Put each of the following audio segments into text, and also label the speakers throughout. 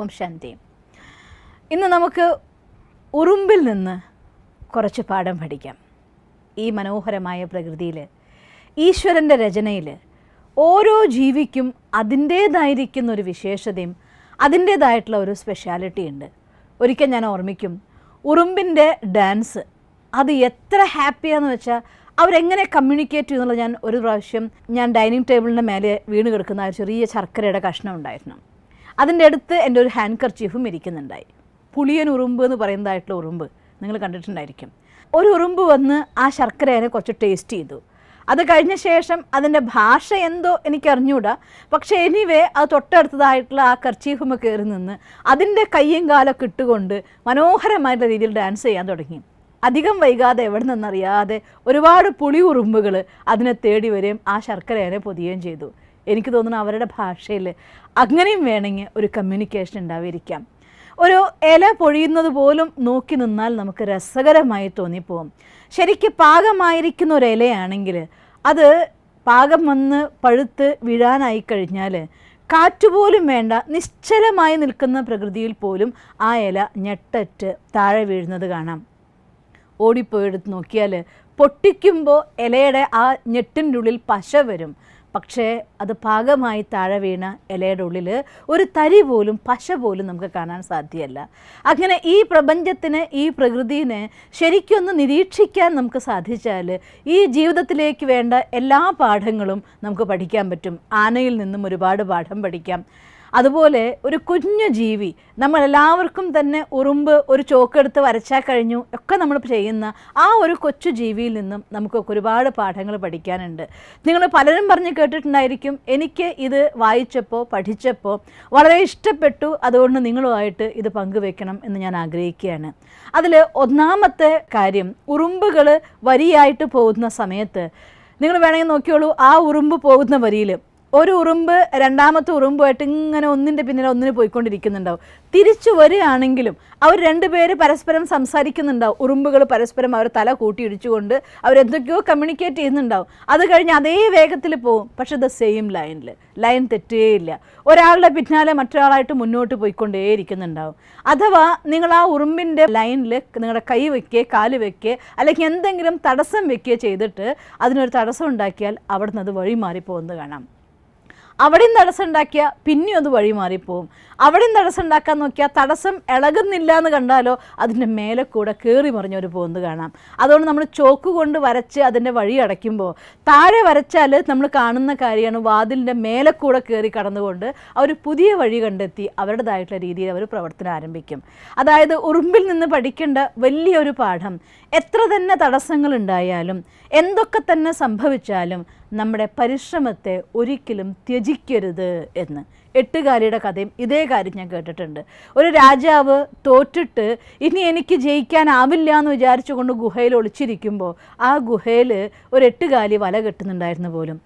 Speaker 1: ഓം ശാന്തി ഇന്ന് നമുക്ക് ഉറുമ്പിൽ നിന്ന് കുറച്ച് പാഠം പഠിക്കാം ഈ മനോഹരമായ പ്രകൃതിയിൽ ഈശ്വരൻ്റെ രചനയിൽ ഓരോ ജീവിക്കും അതിൻ്റേതായിരിക്കുന്ന ഒരു വിശേഷതയും അതിൻ്റേതായിട്ടുള്ള ഒരു സ്പെഷ്യാലിറ്റി ഉണ്ട് ഒരിക്കൽ ഞാൻ ഓർമ്മിക്കും ഉറുമ്പിൻ്റെ ഡാൻസ് അത് എത്ര ഹാപ്പിയാന്ന് വെച്ചാൽ അവരെങ്ങനെ കമ്മ്യൂണിക്കേറ്റ് ചെയ്യുന്നുള്ളത് ഞാൻ ഒരു പ്രാവശ്യം ഞാൻ ഡൈനിങ് ടേബിളിൻ്റെ മേലെ വീണ് കിടക്കുന്ന ചെറിയ ശർക്കരയുടെ കഷ്ണം ഉണ്ടായിരുന്നു അതിൻ്റെ അടുത്ത് എൻ്റെ ഒരു ഹാൻഡ് കർച്ചീഫും ഇരിക്കുന്നുണ്ടായി പുളിയൻ ഉറുമ്പ് എന്ന് പറയുന്നതായിട്ടുള്ള ഉറുമ്പ് നിങ്ങൾ കണ്ടിട്ടുണ്ടായിരിക്കും ഒരു ഉറുമ്പ് വന്ന് ആ ശർക്കരേനെ കുറച്ച് ടേസ്റ്റ് ചെയ്തു അത് കഴിഞ്ഞ ശേഷം അതിൻ്റെ ഭാഷ എന്തോ എനിക്ക് പക്ഷേ എനിവേ അത് തൊട്ടടുത്തതായിട്ടുള്ള ആ കർച്ചീഫുമ കയറി നിന്ന് അതിൻ്റെ കയ്യും കാലൊക്കെ ഇട്ടുകൊണ്ട് മനോഹരമായിട്ടുള്ള രീതിയിൽ ഡാൻസ് ചെയ്യാൻ തുടങ്ങി അധികം വൈകാതെ എവിടെ നിന്നറിയാതെ ഒരുപാട് പുളി ഉറുമ്പുകൾ അതിനെ തേടി വരികയും ആ ശർക്കരേനെ പൊതിയുകയും ചെയ്തു എനിക്ക് തോന്നുന്നു അവരുടെ ഭാഷയിൽ അങ്ങനെയും വേണമെങ്കിൽ ഒരു കമ്മ്യൂണിക്കേഷൻ ഉണ്ടാവിരിക്കാം ഒരു ഇല പൊഴിയുന്നത് പോലും നോക്കി നിന്നാൽ നമുക്ക് രസകരമായി തോന്നിപ്പോവും ശരിക്ക് പാകമായിരിക്കുന്ന ഒരു ഇലയാണെങ്കിൽ അത് പാകം വന്ന് പഴുത്ത് വീഴാനായി കഴിഞ്ഞാൽ കാറ്റുപോലും വേണ്ട നിശ്ചലമായി നിൽക്കുന്ന പ്രകൃതിയിൽ പോലും ആ ഇല ഞെട്ടറ്റ് താഴെ വീഴുന്നത് കാണാം ഓടിപ്പോയെടുത്ത് നോക്കിയാൽ പൊട്ടിക്കുമ്പോൾ ഇലയുടെ ആ ഞെട്ടിൻ്റെ ഉള്ളിൽ പശ വരും പക്ഷേ അത് പാകമായി താഴെ വീണ ഇലയുടെ ഉള്ളിൽ ഒരു തരി പോലും പശ പോലും നമുക്ക് കാണാൻ സാധ്യമല്ല അങ്ങനെ ഈ പ്രപഞ്ചത്തിന് ഈ പ്രകൃതിനെ ശരിക്കൊന്ന് നിരീക്ഷിക്കാൻ നമുക്ക് സാധിച്ചാൽ ഈ ജീവിതത്തിലേക്ക് വേണ്ട എല്ലാ പാഠങ്ങളും നമുക്ക് പഠിക്കാൻ പറ്റും ആനയിൽ നിന്നും ഒരുപാട് പാഠം പഠിക്കാം അതുപോലെ ഒരു കുഞ്ഞു ജീവി നമ്മളെല്ലാവർക്കും തന്നെ ഉറുമ്പ് ഒരു ചോക്കെടുത്ത് വരച്ചാൽ കഴിഞ്ഞു ഒക്കെ നമ്മൾ ചെയ്യുന്ന ആ ഒരു കൊച്ചു ജീവിയിൽ നിന്നും നമുക്കൊക്കെ ഒരുപാട് പാഠങ്ങൾ പഠിക്കാനുണ്ട് നിങ്ങൾ പലരും പറഞ്ഞ് കേട്ടിട്ടുണ്ടായിരിക്കും എനിക്ക് ഇത് വായിച്ചപ്പോൾ പഠിച്ചപ്പോൾ വളരെ ഇഷ്ടപ്പെട്ടു അതുകൊണ്ട് നിങ്ങളുമായിട്ട് ഇത് പങ്കുവെക്കണം എന്ന് ഞാൻ ആഗ്രഹിക്കുകയാണ് അതിൽ ഒന്നാമത്തെ കാര്യം ഉറുമ്പുകൾ വരിയായിട്ട് പോകുന്ന സമയത്ത് നിങ്ങൾ വേണമെങ്കിൽ നോക്കിയോളൂ ആ ഉറുമ്പ് പോകുന്ന വരിയിൽ ഒരു ഉറുമ്പ് രണ്ടാമത്തെ ഉറുമ്പുമായിട്ട് ഇങ്ങനെ ഒന്നിൻ്റെ പിന്നിൽ ഒന്നിന് പോയിക്കൊണ്ടിരിക്കുന്നുണ്ടാവും തിരിച്ചു വരികയാണെങ്കിലും അവർ രണ്ടുപേര് പരസ്പരം സംസാരിക്കുന്നുണ്ടാവും ഉറുമ്പുകൾ പരസ്പരം അവർ തല കൂട്ടിയിടിച്ചുകൊണ്ട് അവരെന്തൊക്കെയോ കമ്മ്യൂണിക്കേറ്റ് ചെയ്യുന്നുണ്ടാവും അത് കഴിഞ്ഞ് അതേ വേഗത്തിൽ പോകും പക്ഷെ ദ സെയിം ലൈനിൽ ലൈൻ തെറ്റുകയില്ല ഒരാളുടെ പിന്നാലെ മറ്റൊരാളായിട്ട് മുന്നോട്ട് പോയിക്കൊണ്ടേയിരിക്കുന്നുണ്ടാവും അഥവാ നിങ്ങൾ ആ ഉറുമ്പിൻ്റെ ലൈനിൽ നിങ്ങളുടെ കൈ വയ്ക്കുക കാല് വയ്ക്കുക അല്ലെങ്കിൽ എന്തെങ്കിലും തടസ്സം വയ്ക്കുക ചെയ്തിട്ട് അതിനൊരു തടസ്സം ഉണ്ടാക്കിയാൽ അവിടുന്ന് അത് വഴി മാറിപ്പോകുന്നത് കാണാം അവിടെയും തടസ്സമുണ്ടാക്കിയ പിന്നെയും അത് വഴി മാറിപ്പോവും അവിടെയും ഉണ്ടാക്കാൻ നോക്കിയാൽ തടസ്സം ഇളകുന്നില്ല എന്ന് കണ്ടാലോ അതിൻ്റെ മേലെ കൂടെ കയറി മറിഞ്ഞൊരു പോകുന്നത് കാണാം അതുകൊണ്ട് നമ്മൾ ചോക്ക് കൊണ്ട് വരച്ച് അതിൻ്റെ വഴി അടയ്ക്കുമ്പോൾ താഴെ വരച്ചാൽ നമ്മൾ കാണുന്ന കാര്യമാണ് വാതിലിൻ്റെ മേലെ കൂടെ കയറി കടന്നുകൊണ്ട് അവർ പുതിയ വഴി കണ്ടെത്തി അവരുടേതായിട്ടുള്ള രീതിയിൽ അവർ പ്രവർത്തനം ആരംഭിക്കും അതായത് ഉറുമ്പിൽ നിന്ന് പഠിക്കേണ്ട വലിയൊരു പാഠം എത്ര തന്നെ തടസ്സങ്ങളുണ്ടായാലും എന്തൊക്കെ തന്നെ സംഭവിച്ചാലും നമ്മുടെ പരിശ്രമത്തെ ഒരിക്കലും ത്യജിക്കരുത് എന്ന് എട്ടുകാലിയുടെ കഥയും ഇതേ കാര്യം ഞാൻ കേട്ടിട്ടുണ്ട് ഒരു രാജാവ് തോറ്റിട്ട് ഇനി എനിക്ക് ജയിക്കാനാവില്ല എന്ന് വിചാരിച്ചുകൊണ്ട് ഗുഹയിൽ ഒളിച്ചിരിക്കുമ്പോൾ ആ ഗുഹയിൽ ഒരു എട്ടുകാലി വല കെട്ടുന്നുണ്ടായിരുന്നു പോലും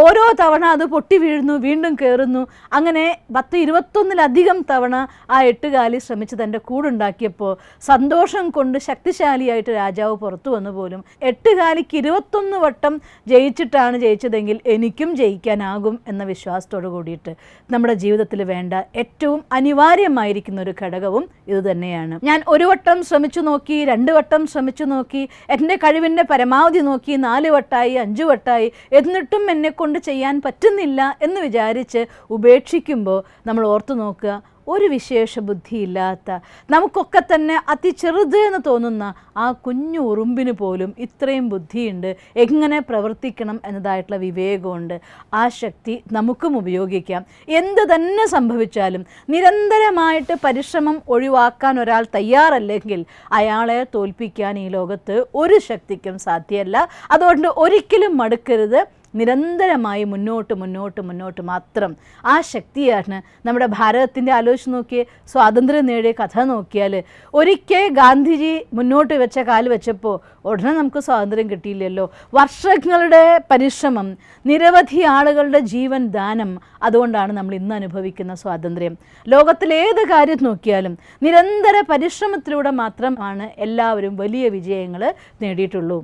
Speaker 1: ഓരോ തവണ അത് പൊട്ടി വീഴുന്നു വീണ്ടും കയറുന്നു അങ്ങനെ പത്ത് ഇരുപത്തൊന്നിലധികം തവണ ആ എട്ടുകാലി ശ്രമിച്ച് തൻ്റെ കൂടുണ്ടാക്കിയപ്പോൾ സന്തോഷം കൊണ്ട് ശക്തിശാലിയായിട്ട് രാജാവ് പുറത്തു വന്നു പോലും എട്ടുകാലിക്ക് ഇരുപത്തൊന്ന് വട്ടം ജയിച്ചിട്ടാണ് ജയിച്ചതെങ്കിൽ എനിക്കും ജയിക്കാനാകും എന്ന വിശ്വാസത്തോടു കൂടിയിട്ട് നമ്മുടെ ജീവിതത്തിൽ വേണ്ട ഏറ്റവും അനിവാര്യമായിരിക്കുന്ന ഒരു ഘടകവും ഇത് തന്നെയാണ് ഞാൻ ഒരു വട്ടം ശ്രമിച്ചു നോക്കി രണ്ട് വട്ടം ശ്രമിച്ചു നോക്കി എൻ്റെ കഴിവിൻ്റെ പരമാവധി നോക്കി നാല് വട്ടായി അഞ്ചു വട്ടായി എന്നിട്ടും എന്നെ കൊണ്ട് ചെയ്യാൻ പറ്റുന്നില്ല എന്ന് വിചാരിച്ച് ഉപേക്ഷിക്കുമ്പോൾ നമ്മൾ ഓർത്തു നോക്കുക ഒരു വിശേഷ ബുദ്ധിയില്ലാത്ത നമുക്കൊക്കെ തന്നെ അതിചെറുത് എന്ന് തോന്നുന്ന ആ കുഞ്ഞു ഉറുമ്പിന് പോലും ഇത്രയും ബുദ്ധിയുണ്ട് എങ്ങനെ പ്രവർത്തിക്കണം എന്നതായിട്ടുള്ള വിവേകമുണ്ട് ആ ശക്തി നമുക്കും ഉപയോഗിക്കാം എന്ത് തന്നെ സംഭവിച്ചാലും നിരന്തരമായിട്ട് പരിശ്രമം ഒഴിവാക്കാൻ ഒരാൾ തയ്യാറല്ലെങ്കിൽ അയാളെ തോൽപ്പിക്കാൻ ഈ ലോകത്ത് ഒരു ശക്തിക്കും സാധ്യമല്ല അതുകൊണ്ട് ഒരിക്കലും മടുക്കരുത് നിരന്തരമായി മുന്നോട്ട് മുന്നോട്ട് മുന്നോട്ട് മാത്രം ആ ശക്തിയാണ് നമ്മുടെ ഭാരതത്തിൻ്റെ ആലോചിച്ച് നോക്കിയേ സ്വാതന്ത്ര്യം നേടിയ കഥ നോക്കിയാൽ ഒരിക്കൽ ഗാന്ധിജി മുന്നോട്ട് വെച്ച കാല് വെച്ചപ്പോൾ ഉടനെ നമുക്ക് സ്വാതന്ത്ര്യം കിട്ടിയില്ലല്ലോ വർഷങ്ങളുടെ പരിശ്രമം നിരവധി ആളുകളുടെ ജീവൻ ദാനം അതുകൊണ്ടാണ് നമ്മൾ ഇന്ന് അനുഭവിക്കുന്ന സ്വാതന്ത്ര്യം ലോകത്തിലേത് കാര്യം നോക്കിയാലും നിരന്തര പരിശ്രമത്തിലൂടെ മാത്രമാണ് എല്ലാവരും വലിയ വിജയങ്ങൾ നേടിയിട്ടുള്ളൂ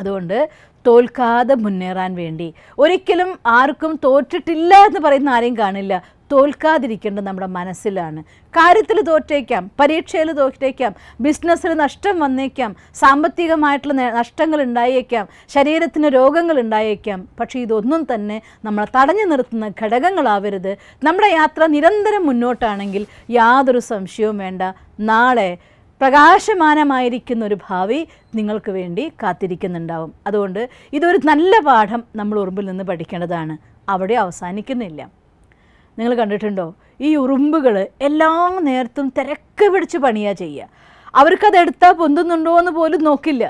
Speaker 1: അതുകൊണ്ട് തോൽക്കാതെ മുന്നേറാൻ വേണ്ടി ഒരിക്കലും ആർക്കും തോറ്റിട്ടില്ല എന്ന് പറയുന്ന ആരെയും കാണില്ല തോൽക്കാതിരിക്കേണ്ടത് നമ്മുടെ മനസ്സിലാണ് കാര്യത്തിൽ തോറ്റേക്കാം പരീക്ഷയിൽ തോറ്റേക്കാം ബിസിനസ്സിൽ നഷ്ടം വന്നേക്കാം സാമ്പത്തികമായിട്ടുള്ള നഷ്ടങ്ങൾ ഉണ്ടായേക്കാം ശരീരത്തിന് രോഗങ്ങൾ ഉണ്ടായേക്കാം പക്ഷേ ഇതൊന്നും തന്നെ നമ്മളെ തടഞ്ഞു നിർത്തുന്ന ഘടകങ്ങളാവരുത് നമ്മുടെ യാത്ര നിരന്തരം മുന്നോട്ടാണെങ്കിൽ യാതൊരു സംശയവും വേണ്ട നാളെ പ്രകാശമാനമായിരിക്കുന്ന ഒരു ഭാവി നിങ്ങൾക്ക് വേണ്ടി കാത്തിരിക്കുന്നുണ്ടാവും അതുകൊണ്ട് ഇതൊരു നല്ല പാഠം നമ്മൾ ഉറുമ്പിൽ നിന്ന് പഠിക്കേണ്ടതാണ് അവിടെ അവസാനിക്കുന്നില്ല നിങ്ങൾ കണ്ടിട്ടുണ്ടോ ഈ ഉറുമ്പുകൾ എല്ലാ നേരത്തും തിരക്ക് പിടിച്ച് പണിയാ ചെയ്യുക അവർക്കത് എടുത്താൽ പൊന്തുന്നുണ്ടോ എന്ന് പോലും നോക്കില്ല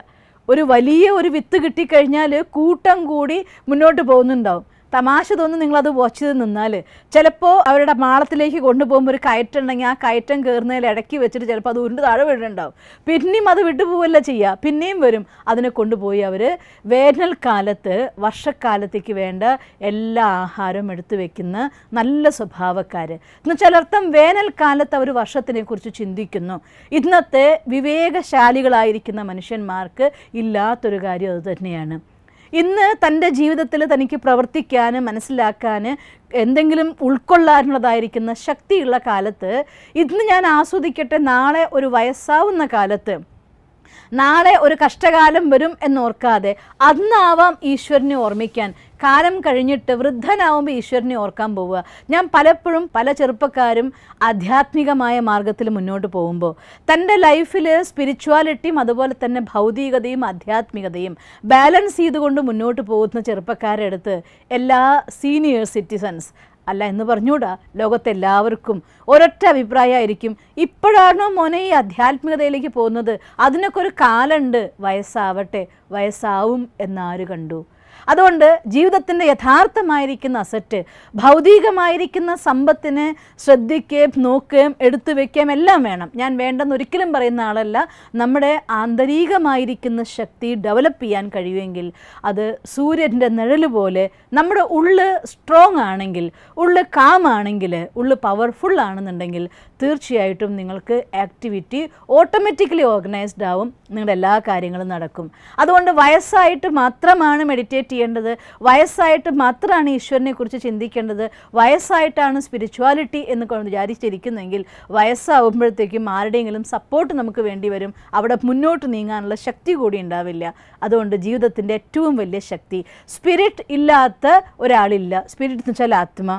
Speaker 1: ഒരു വലിയ ഒരു വിത്ത് കിട്ടിക്കഴിഞ്ഞാൽ കൂട്ടം കൂടി മുന്നോട്ട് പോകുന്നുണ്ടാവും തമാശ തോന്നുന്നു നിങ്ങളത് വാച്ച് ചെയ്ത് നിന്നാൽ ചിലപ്പോൾ അവരുടെ മാളത്തിലേക്ക് കൊണ്ടുപോകുമ്പോൾ ഒരു കയറ്റുണ്ടെങ്കിൽ ആ കയറ്റം കയറുന്നതിൽ ഇടയ്ക്ക് വെച്ചിട്ട് ചിലപ്പോൾ അത് ഉരുണ്ട് താഴെ വീഴുന്നുണ്ടാവും പിന്നെയും അത് വിട്ടുപോകല്ല ചെയ്യുക പിന്നെയും വരും അതിനെ കൊണ്ടുപോയി അവർ വേനൽക്കാലത്ത് വർഷക്കാലത്തേക്ക് വേണ്ട എല്ലാ ആഹാരവും എടുത്തു വെക്കുന്ന നല്ല സ്വഭാവക്കാർ എന്ന് ചിലർത്ഥം വേനൽക്കാലത്ത് അവർ വർഷത്തിനെക്കുറിച്ച് ചിന്തിക്കുന്നു ഇന്നത്തെ വിവേകശാലികളായിരിക്കുന്ന മനുഷ്യന്മാർക്ക് ഇല്ലാത്തൊരു കാര്യം അത് തന്നെയാണ് ഇന്ന് തൻ്റെ ജീവിതത്തിൽ തനിക്ക് പ്രവർത്തിക്കാൻ മനസ്സിലാക്കാൻ എന്തെങ്കിലും ഉൾക്കൊള്ളാനുള്ളതായിരിക്കുന്ന ശക്തിയുള്ള കാലത്ത് ഇന്ന് ഞാൻ ആസ്വദിക്കട്ടെ നാളെ ഒരു വയസ്സാവുന്ന കാലത്ത് നാളെ ഒരു കഷ്ടകാലം വരും എന്നോർക്കാതെ അന്നാവാം ഈശ്വരനെ ഓർമ്മിക്കാൻ കാലം കഴിഞ്ഞിട്ട് വൃദ്ധനാവുമ്പോൾ ഈശ്വരനെ ഓർക്കാൻ പോവുക ഞാൻ പലപ്പോഴും പല ചെറുപ്പക്കാരും ആധ്യാത്മികമായ മാർഗത്തിൽ മുന്നോട്ട് പോകുമ്പോൾ തൻ്റെ ലൈഫിൽ സ്പിരിച്വാലിറ്റിയും അതുപോലെ തന്നെ ഭൗതികതയും ആധ്യാത്മികതയും ബാലൻസ് ചെയ്തുകൊണ്ട് മുന്നോട്ട് പോകുന്ന ചെറുപ്പക്കാരുടെ അടുത്ത് എല്ലാ സീനിയർ സിറ്റിസൺസ് അല്ല എന്ന് പറഞ്ഞുകൂടാ ലോകത്തെല്ലാവർക്കും ഒരൊറ്റ അഭിപ്രായമായിരിക്കും ഇപ്പോഴാണോ മോനെ ഈ അധ്യാത്മികതയിലേക്ക് പോകുന്നത് അതിനൊക്കെ ഒരു കാലുണ്ട് വയസ്സാവട്ടെ വയസ്സാവും എന്നാര് കണ്ടു അതുകൊണ്ട് ജീവിതത്തിൻ്റെ യഥാർത്ഥമായിരിക്കുന്ന അസറ്റ് ഭൗതികമായിരിക്കുന്ന സമ്പത്തിനെ ശ്രദ്ധിക്കുകയും നോക്കുകയും എടുത്തു വയ്ക്കുകയും എല്ലാം വേണം ഞാൻ വേണ്ടെന്ന് ഒരിക്കലും പറയുന്ന ആളല്ല നമ്മുടെ ആന്തരികമായിരിക്കുന്ന ശക്തി ഡെവലപ്പ് ചെയ്യാൻ കഴിയുമെങ്കിൽ അത് സൂര്യൻ്റെ നിഴൽ പോലെ നമ്മുടെ ഉള്ള് സ്ട്രോങ് ആണെങ്കിൽ ഉള്ള് കാമാണെങ്കിൽ ഉള്ള് പവർഫുൾ ആണെന്നുണ്ടെങ്കിൽ തീർച്ചയായിട്ടും നിങ്ങൾക്ക് ആക്ടിവിറ്റി ഓട്ടോമാറ്റിക്കലി ഓർഗനൈസ്ഡ് ആവും നിങ്ങളുടെ എല്ലാ കാര്യങ്ങളും നടക്കും അതുകൊണ്ട് വയസ്സായിട്ട് മാത്രമാണ് മെഡിറ്റേഷൻ മെഡിറ്റേറ്റ് ചെയ്യേണ്ടത് വയസ്സായിട്ട് മാത്രമാണ് ഈശ്വരനെ കുറിച്ച് ചിന്തിക്കേണ്ടത് വയസ്സായിട്ടാണ് സ്പിരിച്വാലിറ്റി എന്ന് വിചാരിച്ചിരിക്കുന്നെങ്കിൽ വയസ്സാവുമ്പോഴത്തേക്കും ആരുടെയെങ്കിലും സപ്പോർട്ട് നമുക്ക് വേണ്ടി വരും അവിടെ മുന്നോട്ട് നീങ്ങാനുള്ള ശക്തി കൂടി ഉണ്ടാവില്ല അതുകൊണ്ട് ജീവിതത്തിൻ്റെ ഏറ്റവും വലിയ ശക്തി സ്പിരിറ്റ് ഇല്ലാത്ത ഒരാളില്ല സ്പിരിറ്റ് എന്ന് വെച്ചാൽ ആത്മ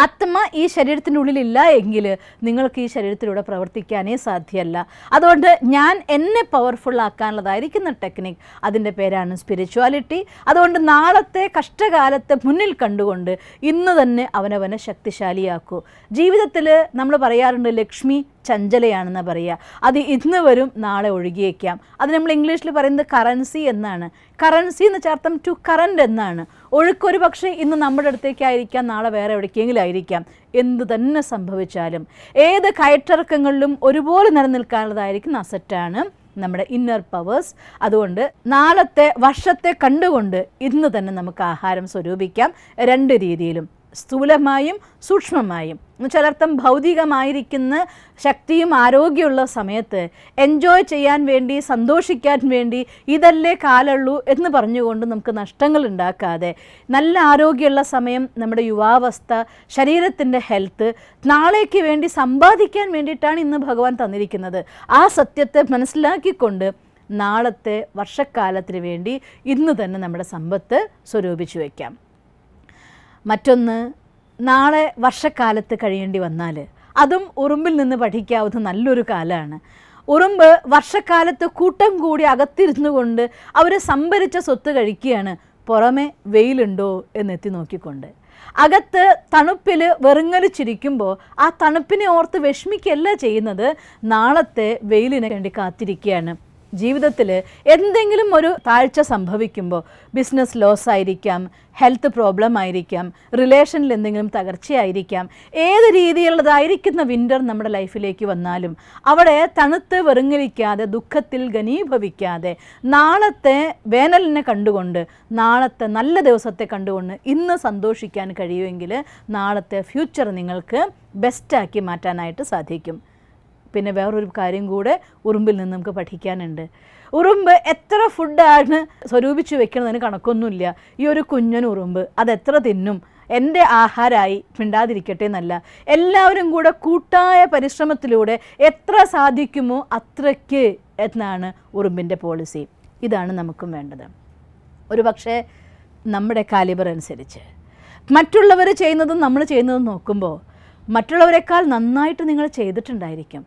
Speaker 1: ആത്മ ഈ ശരീരത്തിനുള്ളിലില്ല എങ്കിൽ നിങ്ങൾക്ക് ഈ ശരീരത്തിലൂടെ പ്രവർത്തിക്കാനേ സാധ്യമല്ല അതുകൊണ്ട് ഞാൻ എന്നെ പവർഫുൾ ആക്കാനുള്ളതായിരിക്കുന്ന ടെക്നിക് അതിൻ്റെ പേരാണ് സ്പിരിച്വാലിറ്റി അതുകൊണ്ട് നാളത്തെ കഷ്ടകാലത്തെ മുന്നിൽ കണ്ടുകൊണ്ട് ഇന്ന് തന്നെ അവനവനെ ശക്തിശാലിയാക്കൂ ജീവിതത്തിൽ നമ്മൾ പറയാറുണ്ട് ലക്ഷ്മി ചഞ്ചലയാണെന്ന് പറയുക അത് ഇന്ന് വരും നാളെ ഒഴുകിയേക്കാം അത് നമ്മൾ ഇംഗ്ലീഷിൽ പറയുന്നത് കറൻസി എന്നാണ് കറൻസി എന്ന് ചേർത്തം ടു കറൻ്റ് എന്നാണ് ഒഴുക്കൊരു പക്ഷേ ഇന്ന് നമ്മുടെ അടുത്തേക്കായിരിക്കാം നാളെ വേറെ എവിടേക്കെങ്കിലും ആയിരിക്കാം എന്ത് തന്നെ സംഭവിച്ചാലും ഏത് കയറ്റിറക്കങ്ങളിലും ഒരുപോലെ നിലനിൽക്കാനുള്ളതായിരിക്കും അസറ്റാണ് നമ്മുടെ ഇന്നർ പവേഴ്സ് അതുകൊണ്ട് നാളത്തെ വർഷത്തെ കണ്ടുകൊണ്ട് ഇന്ന് തന്നെ നമുക്ക് ആഹാരം സ്വരൂപിക്കാം രണ്ട് രീതിയിലും സ്ഥൂലമായും സൂക്ഷ്മമായും ചിലർത്ഥം ഭൗതികമായിരിക്കുന്ന ശക്തിയും ആരോഗ്യമുള്ള സമയത്ത് എൻജോയ് ചെയ്യാൻ വേണ്ടി സന്തോഷിക്കാൻ വേണ്ടി ഇതല്ലേ കാലുള്ളൂ എന്ന് പറഞ്ഞുകൊണ്ട് നമുക്ക് നഷ്ടങ്ങൾ ഉണ്ടാക്കാതെ നല്ല ആരോഗ്യമുള്ള സമയം നമ്മുടെ യുവാവസ്ഥ ശരീരത്തിൻ്റെ ഹെൽത്ത് നാളേക്ക് വേണ്ടി സമ്പാദിക്കാൻ വേണ്ടിയിട്ടാണ് ഇന്ന് ഭഗവാൻ തന്നിരിക്കുന്നത് ആ സത്യത്തെ മനസ്സിലാക്കിക്കൊണ്ട് നാളത്തെ വർഷക്കാലത്തിന് വേണ്ടി ഇന്ന് തന്നെ നമ്മുടെ സമ്പത്ത് സ്വരൂപിച്ചു വയ്ക്കാം മറ്റൊന്ന് നാളെ വർഷക്കാലത്ത് കഴിയേണ്ടി വന്നാൽ അതും ഉറുമ്പിൽ നിന്ന് പഠിക്കാവുന്ന നല്ലൊരു കാലമാണ് ഉറുമ്പ് വർഷക്കാലത്ത് കൂട്ടം കൂടി അകത്തിരുന്നു കൊണ്ട് അവർ സംഭരിച്ച സ്വത്ത് കഴിക്കുകയാണ് പുറമെ വെയിലുണ്ടോ എന്നെത്തി നോക്കിക്കൊണ്ട് അകത്ത് തണുപ്പിൽ വെറുങ്ങലിച്ചിരിക്കുമ്പോൾ ആ തണുപ്പിനെ ഓർത്ത് വിഷമിക്കല്ല ചെയ്യുന്നത് നാളത്തെ വെയിലിനെ വേണ്ടി കാത്തിരിക്കുകയാണ് ജീവിതത്തിൽ എന്തെങ്കിലും ഒരു താഴ്ച സംഭവിക്കുമ്പോൾ ബിസിനസ് ലോസ് ആയിരിക്കാം ഹെൽത്ത് പ്രോബ്ലം ആയിരിക്കാം റിലേഷനിൽ എന്തെങ്കിലും തകർച്ചയായിരിക്കാം ഏത് രീതിയിലുള്ളതായിരിക്കുന്ന വിൻ്റർ നമ്മുടെ ലൈഫിലേക്ക് വന്നാലും അവിടെ തണുത്ത് വെറുങ്ങലിക്കാതെ ദുഃഖത്തിൽ ഘനീഭവിക്കാതെ നാളത്തെ വേനലിനെ കണ്ടുകൊണ്ട് നാളത്തെ നല്ല ദിവസത്തെ കണ്ടുകൊണ്ട് ഇന്ന് സന്തോഷിക്കാൻ കഴിയുമെങ്കിൽ നാളത്തെ ഫ്യൂച്ചർ നിങ്ങൾക്ക് ബെസ്റ്റാക്കി മാറ്റാനായിട്ട് സാധിക്കും പിന്നെ വേറൊരു കാര്യം കൂടെ ഉറുമ്പിൽ നിന്ന് നമുക്ക് പഠിക്കാനുണ്ട് ഉറുമ്പ് എത്ര ഫുഡാണ് സ്വരൂപിച്ച് വെക്കുന്നതിന് കണക്കൊന്നുമില്ല ഈ ഒരു കുഞ്ഞൻ ഉറുമ്പ് അതെത്ര തിന്നും എൻ്റെ ആഹാരമായി മിണ്ടാതിരിക്കട്ടെ എന്നല്ല എല്ലാവരും കൂടെ കൂട്ടായ പരിശ്രമത്തിലൂടെ എത്ര സാധിക്കുമോ അത്രയ്ക്ക് എന്നാണ് ഉറുമ്പിൻ്റെ പോളിസി ഇതാണ് നമുക്കും വേണ്ടത് ഒരു പക്ഷേ നമ്മുടെ കാലിബർ അനുസരിച്ച് മറ്റുള്ളവർ ചെയ്യുന്നതും നമ്മൾ ചെയ്യുന്നതും നോക്കുമ്പോൾ മറ്റുള്ളവരെക്കാൾ നന്നായിട്ട് നിങ്ങൾ ചെയ്തിട്ടുണ്ടായിരിക്കും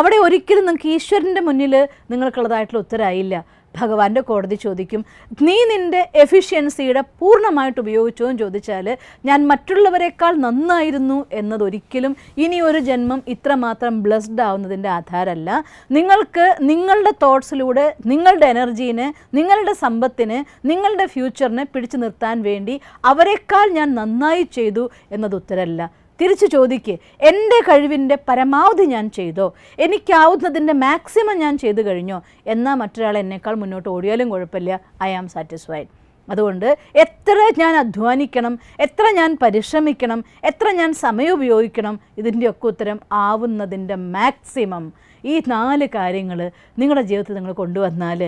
Speaker 1: അവിടെ ഒരിക്കലും നിങ്ങൾക്ക് ഈശ്വരൻ്റെ മുന്നിൽ നിങ്ങൾക്കുള്ളതായിട്ടുള്ള ഉത്തരമായില്ല ഭഗവാന്റെ കോടതി ചോദിക്കും നീ നിൻ്റെ എഫിഷ്യൻസിയുടെ പൂർണ്ണമായിട്ട് ഉപയോഗിച്ചോ എന്ന് ചോദിച്ചാൽ ഞാൻ മറ്റുള്ളവരെക്കാൾ നന്നായിരുന്നു എന്നതൊരിക്കലും ഇനി ഒരു ജന്മം ഇത്രമാത്രം ബ്ലസ്ഡ് ആവുന്നതിൻ്റെ ആധാരമല്ല നിങ്ങൾക്ക് നിങ്ങളുടെ തോട്ട്സിലൂടെ നിങ്ങളുടെ എനർജീന് നിങ്ങളുടെ സമ്പത്തിന് നിങ്ങളുടെ ഫ്യൂച്ചറിനെ പിടിച്ചു നിർത്താൻ വേണ്ടി അവരെക്കാൾ ഞാൻ നന്നായി ചെയ്തു എന്നത് ഉത്തരമല്ല തിരിച്ചു ചോദിക്കുക എൻ്റെ കഴിവിൻ്റെ പരമാവധി ഞാൻ ചെയ്തോ എനിക്കാവുന്നതിൻ്റെ മാക്സിമം ഞാൻ ചെയ്തു കഴിഞ്ഞോ എന്നാൽ മറ്റൊരാൾ എന്നേക്കാൾ മുന്നോട്ട് ഓടിയാലും കുഴപ്പമില്ല ഐ ആം സാറ്റിസ്ഫൈഡ് അതുകൊണ്ട് എത്ര ഞാൻ അധ്വാനിക്കണം എത്ര ഞാൻ പരിശ്രമിക്കണം എത്ര ഞാൻ സമയം ഉപയോഗിക്കണം ഇതിൻ്റെയൊക്കെ ഉത്തരം ആവുന്നതിൻ്റെ മാക്സിമം ഈ നാല് കാര്യങ്ങൾ നിങ്ങളുടെ ജീവിതത്തിൽ നിങ്ങൾ കൊണ്ടുവന്നാൽ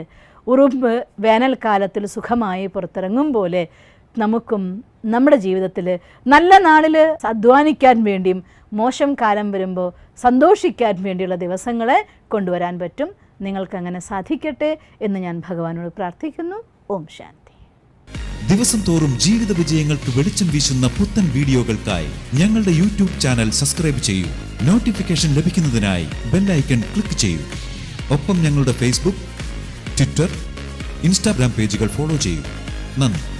Speaker 1: ഉറുമ്പ് വേനൽക്കാലത്തിൽ സുഖമായി പുറത്തിറങ്ങും പോലെ നമുക്കും നമ്മുടെ ജീവിതത്തിൽ നല്ല നാളിൽ അധ്വാനിക്കാൻ വേണ്ടിയും മോശം കാലം വരുമ്പോൾ സന്തോഷിക്കാൻ വേണ്ടിയുള്ള ദിവസങ്ങളെ കൊണ്ടുവരാൻ പറ്റും നിങ്ങൾക്കങ്ങനെ സാധിക്കട്ടെ എന്ന് ഞാൻ ഭഗവാനോട് പ്രാർത്ഥിക്കുന്നു ഓം ശാന്തി ദിവസം തോറും ജീവിത വിജയങ്ങൾക്ക് വെളിച്ചം വീശുന്ന പുത്തൻ വീഡിയോകൾക്കായി ഞങ്ങളുടെ യൂട്യൂബ് ചാനൽ സബ്സ്ക്രൈബ് ചെയ്യൂ നോട്ടിഫിക്കേഷൻ ലഭിക്കുന്നതിനായി ബെല്ലൈക്കൺ ക്ലിക്ക് ചെയ്യൂ ഒപ്പം ഞങ്ങളുടെ ഫേസ്ബുക്ക് ട്വിറ്റർ ഇൻസ്റ്റാഗ്രാം പേജുകൾ ഫോളോ ചെയ്യൂ നന്ദി